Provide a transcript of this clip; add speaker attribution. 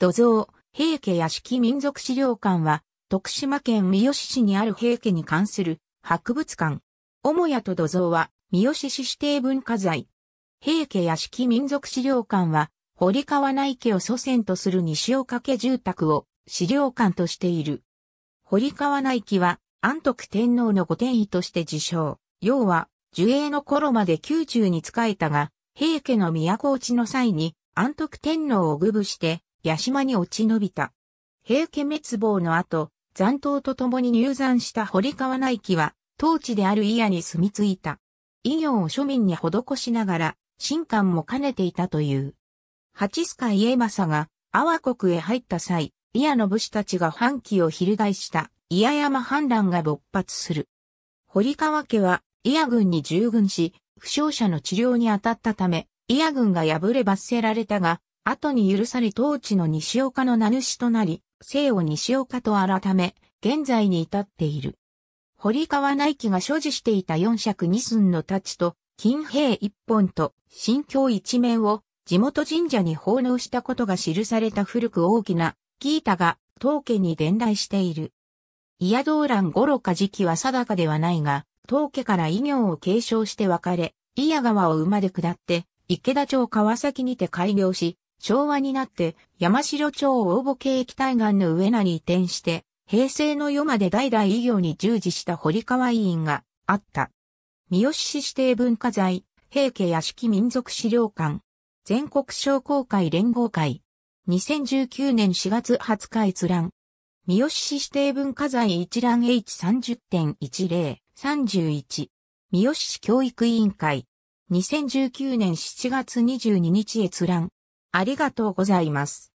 Speaker 1: 土蔵、平家屋敷民族資料館は、徳島県三好市にある平家に関する博物館。母屋と土蔵は、三好市指定文化財。平家屋敷民族資料館は、堀川内家を祖先とする西岡家住宅を資料館としている。堀川内家は、安徳天皇の御典医として自称。要は、樹栄の頃まで宮中に仕えたが、平家の都落ちの際に、安徳天皇を愚部して、八島に落ち延びた。平家滅亡の後、残党と共に入山した堀川内記は、当地である伊谷に住み着いた。医業を庶民に施しながら、神官も兼ねていたという。八須賀家政が、阿波国へ入った際、伊谷の武士たちが反旗を翻した、伊谷山反乱が勃発する。堀川家は、伊谷軍に従軍し、負傷者の治療に当たったため、伊谷軍が敗れ罰せられたが、後に許され当地の西岡の名主となり、姓を西岡と改め、現在に至っている。堀川内記が所持していた四尺二寸の太刀と、金兵一本と、新京一面を、地元神社に奉納したことが記された古く大きな、ギータが、当家に伝来している。イヤドーランゴロか時期は定かではないが、当家から異業を継承して別れ、伊ヤ川を馬で下って、池田町川崎にて開業し、昭和になって山城町応募景駅対岸の上名に移転して、平成の世まで代々医業に従事した堀川委員があった。三好市指定文化財、平家屋敷民族資料館、全国商工会連合会、2019年4月20日閲覧、三好市指定文化財一覧 H30.10、31、三好市教育委員会、2019年7月22日閲覧、ありがとうございます。